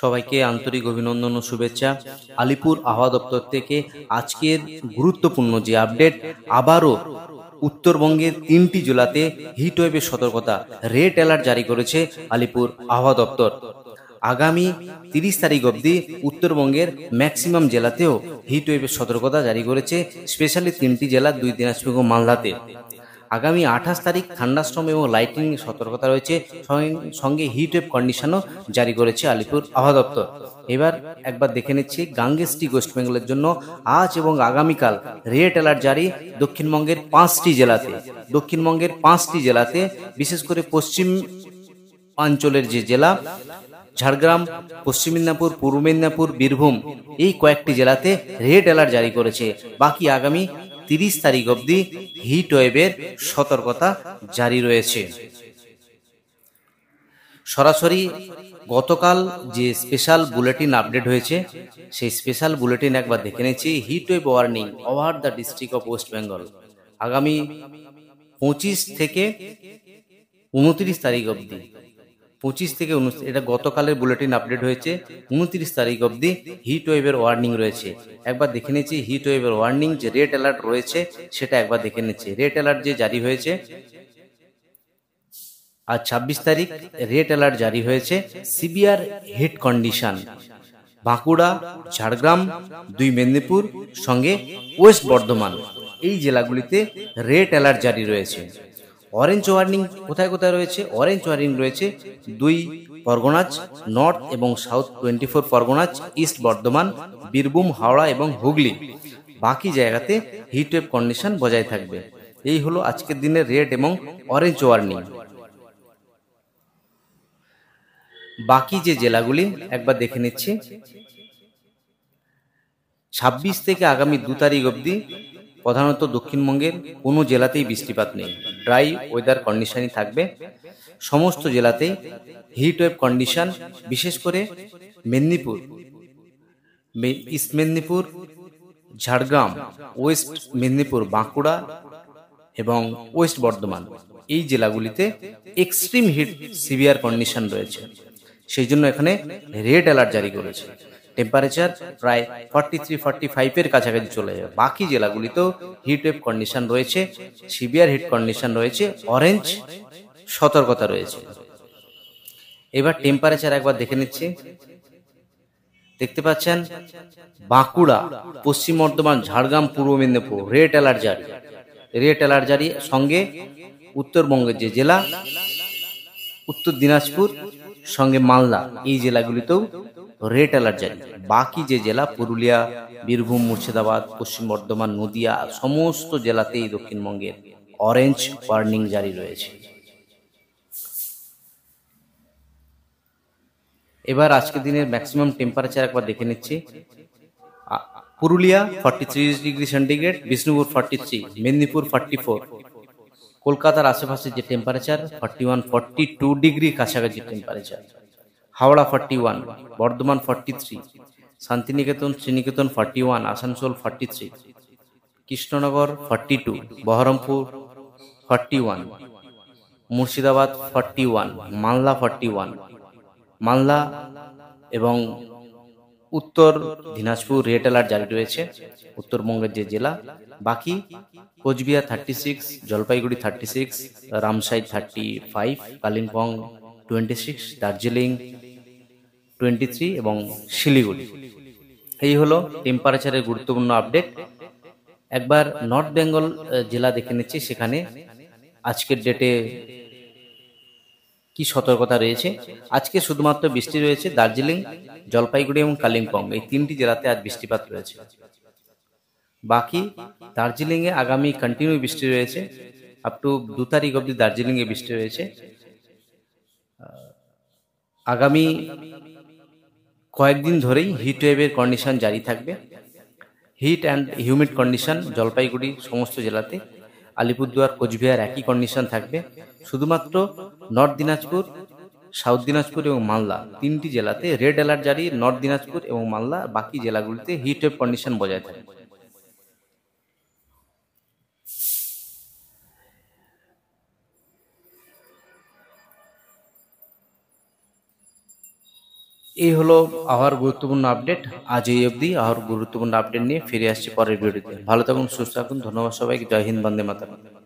সবাইকে আন্তরিক অভিনন্দন ও শুভেচ্ছা আলিপুর আবহাওয়া দপ্তর থেকে আজকের গুরুত্বপূর্ণ যে আপডেট আবারও উত্তরবঙ্গের তিনটি জেলাতে হিটওয়েভের সতর্কতা রেড অ্যালার্ট জারি করেছে আলিপুর আবহাওয়া দপ্তর আগামী তিরিশ তারিখ অবধি উত্তরবঙ্গের ম্যাক্সিমাম জেলাতেও হিটওয়েভের সতর্কতা জারি করেছে স্পেশালি তিনটি জেলার দুই দিনাজপুর ও মালদাতে আগামী আঠাশ তারিখ থান্ডাস্টম এবং লাইটিং সতর্কতা রয়েছে সঙ্গে হিট ওয়েভ কন্ডিশনও জারি করেছে আলিপুর আবহাওয়া দপ্তর এবার একবার দেখে নিচ্ছি গাঙ্গেস্টি ওয়েস্ট বেঙ্গলের জন্য আজ এবং আগামীকাল রেড অ্যালার্ট জারি দক্ষিণবঙ্গের পাঁচটি জেলাতে দক্ষিণবঙ্গের পাঁচটি জেলাতে বিশেষ করে পশ্চিম অঞ্চলের যে জেলা ঝাড়গ্রাম পশ্চিম মেদিনীপুর পূর্ব মেদিনীপুর বীরভূম এই কয়েকটি জেলাতে রেড অ্যালার্ট জারি করেছে বাকি আগামী তিরিশ তারিখ অবধি হিট ওয়েভের সতর্কতা জারি রয়েছে সরাসরি গতকাল যে স্পেশাল বুলেটিন আপডেট হয়েছে সেই স্পেশাল বুলেটিন একবার দেখে নিয়েছি heat wave warning over the district of West Bengal আগামী পঁচিশ থেকে উনত্রিশ তারিখ অবধি পঁচিশ থেকে উনিশ এটা গতকালের বুলেটিন আপডেট হয়েছে উনত্রিশ তারিখ অবধি হিট ওয়েভের ওয়ার্নিং রয়েছে একবার দেখে নিচ্ছি হিট ওয়েভের ওয়ার্নিং যে রেড অ্যালার্ট রয়েছে সেটা একবার দেখে নিচ্ছি রেড অ্যালার্ট যে জারি হয়েছে আর ২৬ তারিখ রেড অ্যালার্ট জারি হয়েছে severe heat condition Bankura Jhargram দুই মেদিনীপুর সঙ্গে ওয়েস্ট বর্ধমান এই জেলাগুলিতে রেড অ্যালার্ট জারি রয়েছে অরেঞ্জ ওয়ার্নিং কোথায় কোথায় রয়েছে অরেঞ্জ ওয়ার্নিং রয়েছে দুই পরগনাজ নর্থ এবং south twenty four Parganas east Bardhaman Birbhum Howrah এবং হুগলি বাকি জায়গাতে হিটওয়েভ কন্ডিশন বজায় থাকবে এই হলো আজকের দিনের রেড এবং অরেঞ্জ ওয়ার্নিং বাকি যে জেলাগুলি একবার দেখে নিচ্ছি ছাব্বিশ থেকে আগামী দু তারিখ অবধি প্রধানত দক্ষিণবঙ্গের কোনো জেলাতেই বৃষ্টিপাত নেই ড্রাই ওয়েদার কন্ডিশনই থাকবে সমস্ত জেলাতেই হিট ওয়েভ কন্ডিশন বিশেষ করে মেদিনীপুর ইস্ট মেদিনীপুর ঝাড়গ্রাম ওয়েস্ট মেদিনীপুর বাঁকুড়া এবং ওয়েস্ট বর্ধমান এই জেলাগুলিতে এক্সট্রিম হিট সিভিয়ার কন্ডিশন রয়েছে সেই জন্য এখানে রেড অ্যালার্ট জারি করেছে টেম্পারেচার প্রায় ফর্টি থ্রি ফর্টি ফাইভের কাছাকাছি চলে যাবে বাকি জেলাগুলিতেও হিট ওয়েভ কন্ডিশন রয়েছে সিভিয়ার হিট কন্ডিশন রয়েছে অরেঞ্জ সতর্কতা রয়েছে এবার টেম্পারেচার একবার দেখে নিচ্ছি দেখতে পাচ্ছেন বাঁকুড়া পশ্চিম বর্ধমান ঝাড়গ্রাম পূর্ব মেদিনীপুর রেড অ্যালার্ট জারি রেড অ্যালার্ট জারি সঙ্গে উত্তরবঙ্গের যে জেলা উত্তর দিনাজপুর সঙ্গে মালদা এই জেলাগুলিতেও রেড অ্যালার্ট জারি বাকি যে জেলা পুরুলিয়া বীরভূম মুর্শিদাবাদ পশ্চিম বর্ধমান নদিয়া সমস্ত জেলাতেই দক্ষিণবঙ্গের অরেঞ্জ ওয়ার্নিং জারি রয়েছে এবার আজকের দিনের ম্যাক্সিমাম টেম্পারেচার একবার দেখে নিচ্ছি Purulia forty three degree centigrade Bishnupur forty three Medinipur forty four কলকাতার আশেপাশে যে temperature forty one forty two degree কাছাকাছি temperature Howrah forty one Bardhaman forty three Santiniketan Sriniketan forty one Asansol forty three Krishnanagar forty two Baharampur forty one Murshidabad forty one Malda forty one Malda এবং Uttar Dinajpur red alert জারি রয়েছে উত্তরবঙ্গের যে জেলা বাকি Coochbehar thirty six Jalpaiguri thirty six Ramsai thirty five Kalimpong twenty six Darjeeling twenty three এবং শিলিগুড়ি এই হলো টেম্পারেচারের গুরুত্বপূর্ণ আপডেট একবার নর্থ বেঙ্গল জেলা দেখে নিচ্ছি সেখানে আজকের ডেটে কি সতর্কতা রয়েছে আজকে শুধুমাত্র বৃষ্টি রয়েছে দার্জিলিং জলপাইগুড়ি এবং কালিম্পং এই তিনটি জেলাতে আজ বৃষ্টিপাত রয়েছে বাকি দার্জিলিংয়ে আগামী কন্টিনিউ বৃষ্টি রয়েছে আপ টু দু তারিখ অব্দি দার্জিলিংয়ে বৃষ্টি রয়েছে আগামী কয়েকদিন ধরেই হিট ওয়েভের কন্ডিশন জারি থাকবে heat and humid condition Jalpaiguri সমস্ত জেলাতে আলিপুরদুয়ার কোচবিহার একই কন্ডিশন থাকবে শুধুমাত্র নর্থ দিনাজপুর সাউথ দিনাজপুর এবং মালদা তিনটি জেলাতে রেড অ্যালার্ট জারি নর্থ দিনাজপুর এবং মালদা বাকি জেলাগুলিতে হিট ওয়েভ কন্ডিশন বজায় থাকবে এই হলো আবার গুরুত্বপূর্ণ আপডেট আজ এই অবধি আবার গুরুত্বপূর্ণ আপডেট নিয়ে ফিরে আসছি পরের ভিডিওতে ভালো থাকুন সুস্থ থাকুন ধন্যবাদ সবাইকে জয় হিন্দ বন্দে মাতা